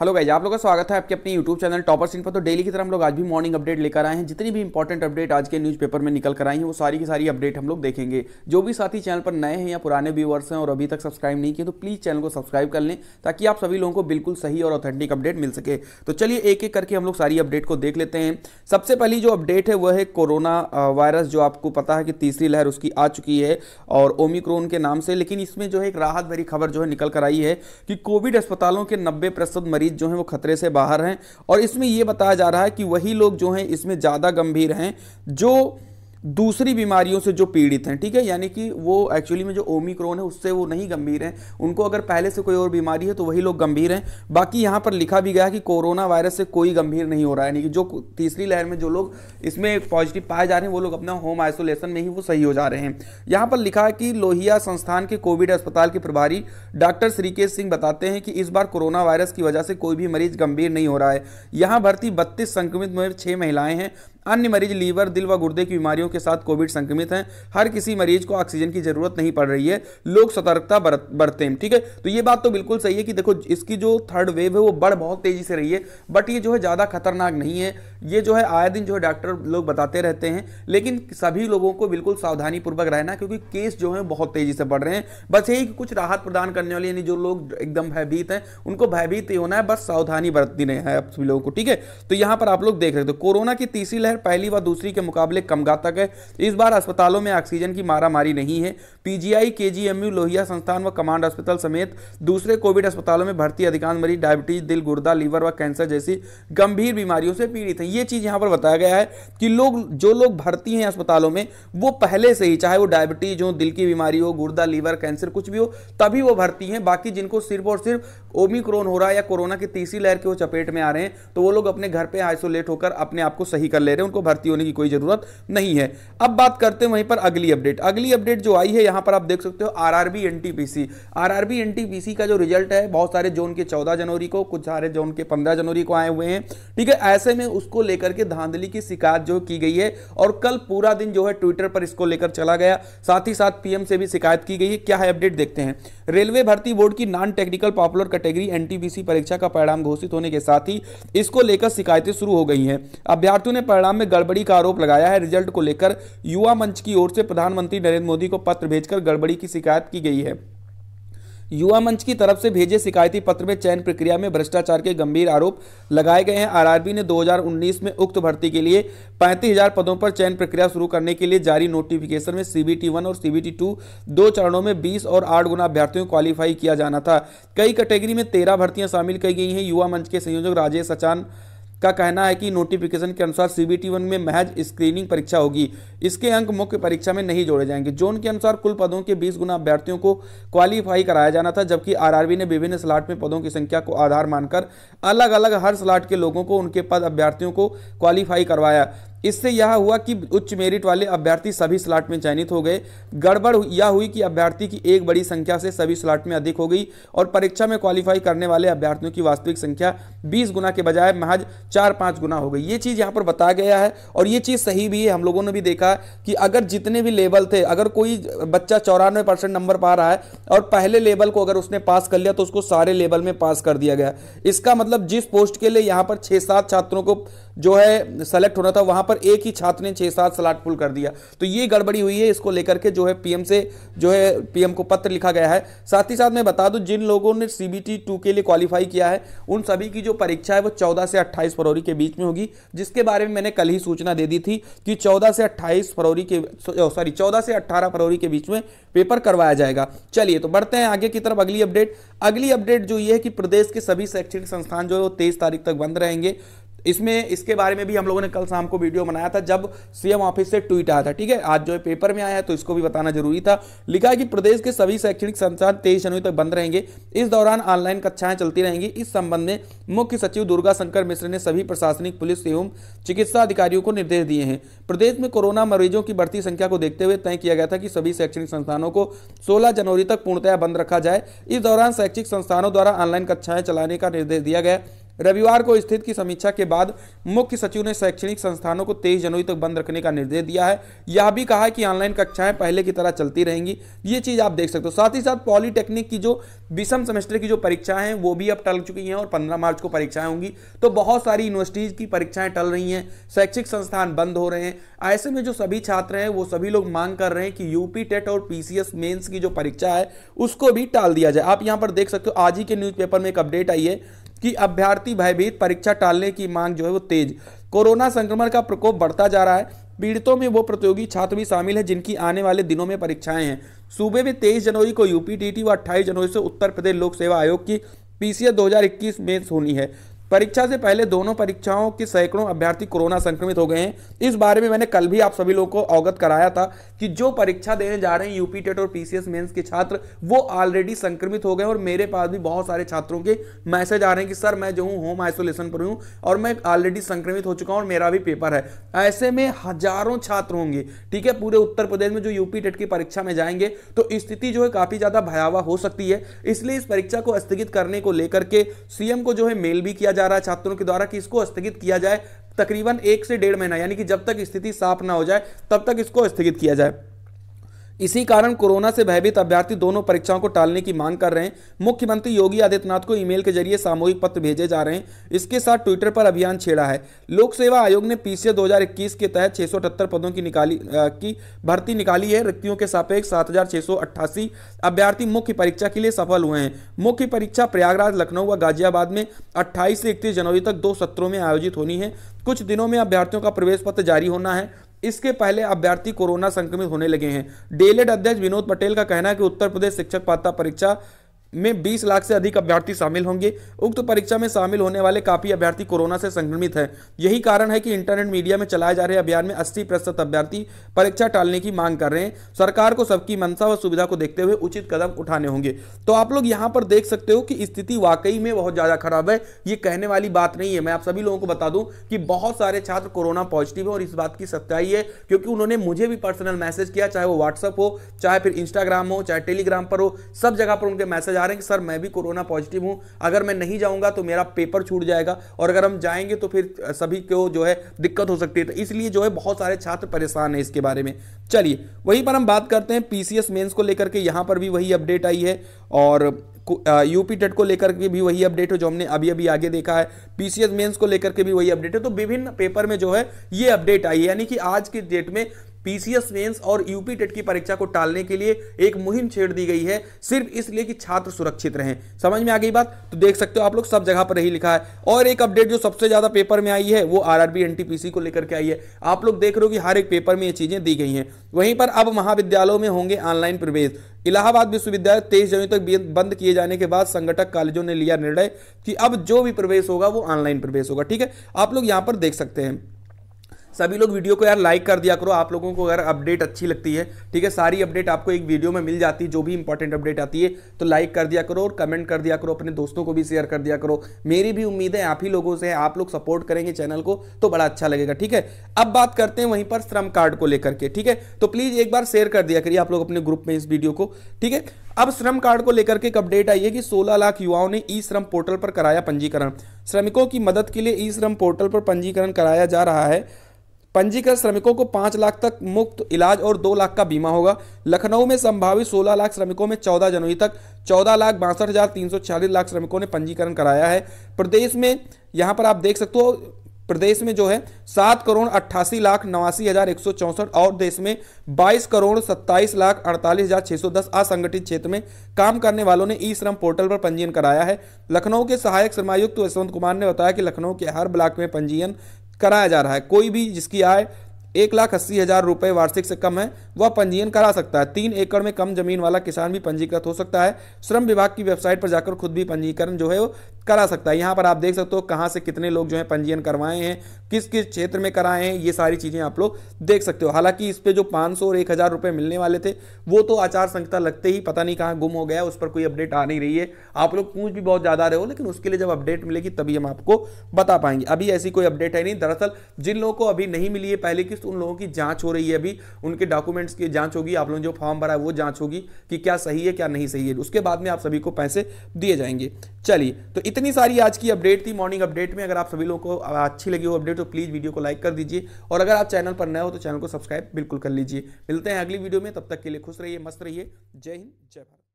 hello guys आप लोगों का स्वागत है आपके अपने यूट्यूब चैनल टॉपर सिंह पर तो डेली की तरह हम लोग आज भी मॉर्निंग अपडेट लेकर आए हैं जितनी भी इंपॉर्टेंट अपडेट आज के न्यूज़पेपर में निकल कर आई हैं वो सारी की सारी अपडेट हम लोग देखेंगे जो भी साथी चैनल पर नए हैं या पुराने व्यूवर्स हैं और अभी तक सब्सक्राइब नहीं किए तो प्लीज़ चैनल को सब्सक्राइब कर लें ताकि आप सभी लोगों को बिल्कुल सही और ऑथेंटिक अपडेट मिल सके तो चलिए एक एक करके हम लोग सारी अपडेट को देख लेते हैं सबसे पहली जो अपडेट है वह है कोरोना वायरस जो आपको पता है कि तीसरी लहर उसकी आ चुकी है और ओमिक्रोन के नाम से लेकिन इसमें जो है एक राहत भरी खबर जो है निकल कर आई है कि कोविड अस्पतालों के नब्बे मरीज मरीज जो हैं वो खतरे से बाहर हैं और इसमें ये बताया जा रहा है कि वही लोग जो हैं इसमें ज़्यादा गंभीर हैं जो दूसरी बीमारियों से जो पीड़ित हैं ठीक है यानी कि वो एक्चुअली में जो ओमिक्रोन है उससे वो नहीं गंभीर हैं उनको अगर पहले से कोई और बीमारी है तो वही लोग गंभीर हैं बाकी यहाँ पर लिखा भी गया कि कोरोना वायरस से कोई गंभीर नहीं हो रहा है यानी कि जो तीसरी लहर में जो लोग इसमें पॉजिटिव पाए जा रहे हैं वो लोग अपना होम आइसोलेशन में ही वो सही हो जा रहे हैं यहाँ पर लिखा है कि लोहिया संस्थान के कोविड अस्पताल के प्रभारी डॉक्टर श्रीकेश सिंह बताते हैं कि इस बार कोरोना वायरस की वजह से कोई भी मरीज गंभीर नहीं हो रहा है यहाँ भर्ती बत्तीस संक्रमित में छः महिलाएं हैं अन्य मरीज लीवर दिल व गुर्दे की बीमारियों के साथ कोविड संक्रमित हैं हर किसी मरीज को ऑक्सीजन की जरूरत नहीं पड़ रही है लोग सतर्कता हैं ठीक है तो ये बात तो बिल्कुल सही है कि देखो इसकी जो थर्ड वेव है वो बढ़ बहुत तेजी से रही है बट ये जो है ज़्यादा खतरनाक नहीं है ये जो है आए दिन जो है डॉक्टर लोग बताते रहते हैं लेकिन सभी लोगों को बिल्कुल सावधानी पूर्वक रहना क्योंकि केस जो है बहुत तेजी से बढ़ रहे हैं बस यही कुछ राहत प्रदान करने वाले यानी जो लोग एकदम भयभीत हैं उनको भयभीत ही होना है बस सावधानी बरतनी है आप सभी लोगों को ठीक है तो यहां पर आप लोग देख रहे थे कोरोना की तीसरी लहर पहली व दूसरी के मुकाबले कम घातक है इस बार अस्पतालों में ऑक्सीजन की मारामारी नहीं है पीजीआई केजीएमयू लोहिया संस्थान व कमांड अस्पताल समेत दूसरे कोविड अस्पतालों में भर्ती अधिकांश मरीज डायबिटीज दिल गुर्दा लीवर व कैंसर जैसी गंभीर बीमारियों से पीड़ित हैं ये चीज़ यहाँ पर बताया गया है कि लोग जो लोग भर्ती हैं अस्पतालों में वो पहले से ही चाहे वो डायबिटीज हो दिल की बीमारी हो गुर्दा लीवर कैंसर कुछ भी हो तभी वो भर्ती हैं बाकी जिनको सिर्फ और सिर्फ ओमिक्रोन हो रहा है या कोरोना की तीसरी लहर के वो चपेट में आ रहे हैं तो वो लोग अपने घर पे आइसोलेट होकर अपने आप को सही कर ले रहे हैं उनको भर्ती होने की कोई जरूरत नहीं है अब बात करते हैं वहीं पर अगली अपडेट अगली अपडेट जो आई है यहाँ पर आप देख सकते हो आर आर बी एन का जो रिजल्ट है बहुत सारे जोन के चौदह जनवरी को कुछ सारे जोन के पंद्रह जनवरी को आए हुए हैं ठीक है ऐसे में उसको लेकर के धांधली की शिकायत जो की गई है और कल पूरा दिन जो है ट्विटर पर इसको लेकर चला गया साथ ही साथ पीएम से भी शिकायत की गई है क्या है अपडेट देखते हैं रेलवे भर्ती बोर्ड की non technical popular category NTPC परीक्षा का परिणाम घोषित होने के साथ ही इसको लेकर शिकायतें शुरू हो गई हैं अभ्यर्थियों ने परिणाम में गड़बड़ी का आरोप लगाया है रिजल्ट को लेकर युवा मंच की ओर से प्रधानमंत्री नरेंद्र मोदी को पत्र भेजकर गड़बड़ी की शिकायत की गई है युवा मंच की तरफ से भेजे शिकायती पत्र में चयन प्रक्रिया में भ्रष्टाचार के गंभीर आरोप लगाए गए हैं आरआरबी ने 2019 में उक्त भर्ती के लिए 35,000 पदों पर चयन प्रक्रिया शुरू करने के लिए जारी नोटिफिकेशन में सीबीटी वन और सीबीटी टू दो चरणों में बीस और आठ गुना अभ्यर्थियों को क्वालिफाई किया जाना था कई कैटेगरी में तेरह भर्तियां शामिल की गई हैं युवा मंच के संयोजक राजेश अचान का कहना है कि नोटिफिकेशन के अनुसार सीबीटी वन में महज स्क्रीनिंग परीक्षा होगी इसके अंक मुख्य परीक्षा में नहीं जोड़े जाएंगे जोन के अनुसार कुल पदों के 20 गुना अभ्यर्थियों को क्वालिफाई कराया जाना था जबकि आरआरबी ने विभिन्न स्लाट में पदों की संख्या को आधार मानकर अलग अलग हर स्लाट के लोगों को उनके पद अभ्यर्थियों को क्वालिफाई करवाया इससे यह हुआ कि उच्च मेरिट वाले अभ्यर्थी सभी स्लॉट में चयनित हो गए गड़बड़ यह हुई कि अभ्यर्थी की एक बड़ी संख्या से सभी स्लॉट में अधिक हो गई और परीक्षा में क्वालिफाई करने वाले अभ्यर्थियों की वास्तविक संख्या 20 गुना के बजाय महज चार पाँच गुना हो गई ये चीज़ यहाँ पर बताया गया है और ये चीज़ सही भी है हम लोगों ने भी देखा कि अगर जितने भी लेवल थे अगर कोई बच्चा चौरानवे परसेंट नंबर पा रहा है और पहले लेवल को अगर उसने पास कर लिया तो उसको सारे लेवल में पास कर दिया गया इसका मतलब जिस पोस्ट के लिए यहाँ पर छः सात छात्रों को जो है सेलेक्ट होना था वहाँ पर एक ही छात्र ने छह सात स्लाट पुल कर दिया तो ये गड़बड़ी हुई है इसको लेकर के जो है पीएम से जो है पीएम को पत्र लिखा गया है साथ ही साथ मैं बता दूं जिन लोगों ने सीबीटी टू के लिए क्वालिफाई किया है उन सभी की जो परीक्षा है वो चौदह से अट्ठाईस फरवरी के बीच में होगी जिसके बारे में मैंने कल ही सूचना दे दी थी कि चौदह से अट्ठाईस फरवरी के सॉरी चौदह से अट्ठारह फरवरी के बीच में पेपर करवाया जाएगा चलिए तो बढ़ते हैं आगे की तरफ अगली अपडेट अगली अपडेट जो ये है कि प्रदेश के सभी शैक्षणिक संस्थान जो है वो तेईस तारीख तक बंद रहेंगे इसमें इसके बारे में भी हम लोगों ने कल शाम को वीडियो बनाया था जब सीएम ऑफिस से ट्वीट आया था ठीक है आज जो है पेपर में आया है तो इसको भी बताना जरूरी था लिखा है कि प्रदेश के सभी शैक्षणिक संस्थान तेईस जनवरी तक बंद रहेंगे इस दौरान ऑनलाइन कक्षाएं चलती रहेंगी इस संबंध में मुख्य सचिव दुर्गा शंकर मिश्र ने सभी प्रशासनिक पुलिस एवं चिकित्सा अधिकारियों को निर्देश दिए हैं प्रदेश में कोरोना मरीजों की बढ़ती संख्या को देखते हुए तय किया गया था कि सभी शैक्षणिक संस्थानों को सोलह जनवरी तक पूर्णतया बंद रखा जाए इस दौरान शैक्षिक संस्थानों द्वारा ऑनलाइन कक्षाएं चलाने का निर्देश दिया गया रविवार को स्थिति की समीक्षा के बाद मुख्य सचिव ने शैक्षणिक संस्थानों को तेईस जनवरी तक बंद रखने का निर्देश दिया है यह भी कहा है कि ऑनलाइन कक्षाएं पहले की तरह चलती रहेंगी ये चीज़ आप देख सकते हो साथ ही साथ पॉलीटेक्निक की जो विषम सेमेस्टर की जो परीक्षाएं हैं वो भी अब टल चुकी हैं और पंद्रह मार्च को परीक्षाएं होंगी तो बहुत सारी यूनिवर्सिटीज़ की परीक्षाएं टल रही हैं शैक्षिक संस्थान बंद हो रहे हैं ऐसे में जो सभी छात्र हैं वो सभी लोग मांग कर रहे हैं कि यूपी टेट और पीसीएस मेन्स की जो परीक्षा है उसको भी टाल दिया जाए आप यहां पर देख सकते हो आज ही के न्यूज में एक अपडेट आई है कि अभ्यर्थी भयभीत परीक्षा टालने की मांग जो है वो तेज कोरोना संक्रमण का प्रकोप बढ़ता जा रहा है पीड़ितों में वो प्रतियोगी छात्र भी शामिल हैं जिनकी आने वाले दिनों में परीक्षाएं हैं सूबे में तेईस जनवरी को यूपी टी व अट्ठाईस जनवरी से उत्तर प्रदेश लोक सेवा आयोग की पीसीए 2021 में होनी है परीक्षा से पहले दोनों परीक्षाओं के सैकड़ों अभ्यर्थी कोरोना संक्रमित हो गए हैं इस बारे में मैंने कल भी आप सभी लोगों को अवगत कराया था कि जो परीक्षा देने जा रहे हैं यूपी टेट और पीसीएस मेंस के छात्र वो ऑलरेडी संक्रमित हो गए और मेरे पास भी बहुत सारे छात्रों के मैसेज आ रहे हैं कि सर मैं जो हूँ होम आइसोलेशन पर हूँ और मैं ऑलरेडी संक्रमित हो चुका हूँ और मेरा भी पेपर है ऐसे में हजारों छात्र होंगे ठीक है पूरे उत्तर प्रदेश में जो यूपी टेट की परीक्षा में जाएंगे तो स्थिति जो है काफी ज्यादा भयावह हो सकती है इसलिए इस परीक्षा को स्थगित करने को लेकर के सीएम को जो है मेल भी किया जा रहा है छात्रों के द्वारा कि इसको स्थगित किया जाए तकरीबन एक से डेढ़ महीना यानी कि जब तक स्थिति साफ ना हो जाए तब तक इसको स्थगित किया जाए इसी कारण कोरोना से भयभीत अभ्यर्थी दोनों परीक्षाओं को टालने की मांग कर रहे हैं मुख्यमंत्री योगी आदित्यनाथ को ईमेल के जरिए सामूहिक पत्र भेजे जा रहे हैं इसके साथ ट्विटर पर अभियान छेड़ा है लोक सेवा आयोग ने पीसीए 2021 के तहत छह पदों की निकाली आ, की भर्ती निकाली है रिक्तियों के सापेक्ष सात अभ्यर्थी मुख्य परीक्षा के लिए सफल हुए हैं मुख्य परीक्षा प्रयागराज लखनऊ व गाजियाबाद में अट्ठाईस से इकतीस जनवरी तक दो सत्रों में आयोजित होनी है कुछ दिनों में अभ्यर्थियों का प्रवेश पत्र जारी होना है इसके पहले अभ्यर्थी कोरोना संक्रमित होने लगे हैं डेलेड अध्यक्ष विनोद पटेल का कहना है कि उत्तर प्रदेश शिक्षक पात्रता परीक्षा में 20 लाख से अधिक अभ्यर्थी शामिल होंगे उक्त परीक्षा में शामिल होने वाले काफी अभ्यर्थी कोरोना से संक्रमित हैं यही कारण है कि इंटरनेट मीडिया में चलाए जा रहे अभियान में 80 प्रतिशत अभ्यर्थी परीक्षा टालने की मांग कर रहे हैं सरकार को सबकी मंशा व सुविधा को देखते हुए उचित कदम उठाने होंगे तो आप लोग यहाँ पर देख सकते हो कि स्थिति वाकई में बहुत ज़्यादा खराब है ये कहने वाली बात नहीं है मैं आप सभी लोगों को बता दूँ कि बहुत सारे छात्र कोरोना पॉजिटिव है और इस बात की सच्चाई है क्योंकि उन्होंने मुझे भी पर्सनल मैसेज किया चाहे वो व्हाट्सअप हो चाहे फिर इंस्टाग्राम हो चाहे टेलीग्राम पर हो सब जगह पर उनके मैसेज जा रहे हैं कि सर मैं भी कोरोना पॉजिटिव हूं अगर मैं नहीं जाऊंगा तो मेरा पेपर छूट जाएगा और अगर हम जाएंगे तो फिर सभी को जो है दिक्कत हो सकती है तो इसलिए जो है बहुत सारे छात्र परेशान हैं इसके बारे में चलिए वहीं पर हम बात करते हैं पीसीएस मेंस को लेकर के यहाँ पर भी वही अपडेट आई है और यूपी टेट e को लेकर के भी वही अपडेट है जो हमने अभी अभी आगे देखा है पीसीएस मेंस को लेकर के भी वही अपडेट है तो विभिन्न पेपर में जो है ये अपडेट आई है यानी कि आज के डेट में पीसीएस मेंस और यूपी टेट e की परीक्षा को टालने के लिए एक मुहिम छेड़ दी गई है सिर्फ इसलिए कि छात्र सुरक्षित रहें समझ में आ गई बात तो देख सकते हो आप लोग सब जगह पर ही लिखा है और एक अपडेट जो सबसे ज्यादा पेपर में आई है वो आरआरबी एनटीपीसी को लेकर के आई है आप लोग देख रहे हो कि हर एक पेपर में ये चीजें दी गई हैं वहीं पर अब महाविद्यालयों में होंगे ऑनलाइन प्रवेश इलाहाबाद विश्वविद्यालय तेईस जनवरी तक बंद किए जाने के बाद संगठक कॉलेजों ने लिया निर्णय कि अब जो भी प्रवेश होगा वो ऑनलाइन प्रवेश होगा ठीक है आप लोग यहां पर देख सकते हैं सभी लोग वीडियो को यार लाइक कर दिया करो आप लोगों को अगर अपडेट अच्छी लगती है ठीक है सारी अपडेट आपको एक वीडियो में मिल जाती है जो भी इंपॉर्टेंट अपडेट आती है तो लाइक कर दिया करो और कमेंट कर दिया करो अपने दोस्तों को भी शेयर कर दिया करो मेरी भी उम्मीद है आप ही लोगों से आप लोग सपोर्ट करेंगे चैनल को तो बड़ा अच्छा लगेगा ठीक है अब बात करते हैं वहीं पर श्रम कार्ड को लेकर के ठीक है तो प्लीज एक बार शेयर कर दिया करिए आप लोग अपने ग्रुप में इस वीडियो को ठीक है अब श्रम कार्ड को लेकर के एक अपडेट आई है कि 16 लाख युवाओं ने ई श्रम पोर्टल पर कराया पंजीकरण श्रमिकों की मदद के लिए ई श्रम पोर्टल पर पंजीकरण कराया जा रहा है पंजीकृत श्रमिकों को पांच लाख तक मुफ्त इलाज और दो लाख का बीमा होगा लखनऊ में संभावित सोलह लाख श्रमिकों में चौदह जनवरी तक चौदह लाख बासठ हज़ार तीन सौ छियालीस लाख श्रमिकों ने पंजीकरण कराया है प्रदेश में यहां पर आप देख सकते हो प्रदेश में जो है सात करोड़ अट्ठासी लाख नवासी हज़ार एक सौ चौंसठ और देश में बाईस करोड़ सत्ताईस लाख अड़तालीस हज़ार छह सौ दस असंगठित क्षेत्र में काम करने वालों ने ई श्रम पोर्टल पर पंजीयन कराया है लखनऊ के सहायक श्रमायुक्त यशवंत कुमार ने बताया कि लखनऊ के हर ब्लॉक में पंजीयन कराया जा रहा है कोई भी जिसकी आय एक लाख अस्सी हजार रुपए वार्षिक से कम है वह पंजीयन करा सकता है तीन एकड़ में कम जमीन वाला किसान भी पंजीकृत हो सकता है श्रम विभाग की वेबसाइट पर जाकर खुद भी पंजीकरण जो है वो करा सकता है यहाँ पर आप देख सकते हो कहाँ से कितने लोग जो है पंजीयन करवाए हैं किस किस क्षेत्र में कराए हैं ये सारी चीज़ें आप लोग देख सकते हो हालांकि इस पर जो 500 और एक हज़ार रुपये मिलने वाले थे वो तो आचार संहिता लगते ही पता नहीं कहाँ गुम हो गया उस पर कोई अपडेट आ नहीं रही है आप लोग पूछ भी बहुत ज़्यादा रहे हो लेकिन उसके लिए जब अपडेट मिलेगी तभी हम आपको बता पाएंगे अभी ऐसी कोई अपडेट है नहीं दरअसल जिन लोगों को अभी नहीं मिली है पहली किस्त उन लोगों की जाँच हो रही है अभी उनके डॉक्यूमेंट्स की जाँच होगी आप लोगों ने जो फॉर्म भरा है वो जाँच होगी कि क्या सही है क्या नहीं सही है उसके बाद में आप सभी को पैसे दिए जाएंगे चलिए तो इतने इतनी सारी आज की अपडेट थी मॉर्निंग अपडेट में अगर आप सभी लोगों को अच्छी लगी हो अपडेट तो प्लीज़ वीडियो को लाइक कर दीजिए और अगर आप चैनल पर नए हो तो चैनल को सब्सक्राइब बिल्कुल कर लीजिए मिलते हैं अगली वीडियो में तब तक के लिए खुश रहिए मस्त रहिए जय हिंद जय भारत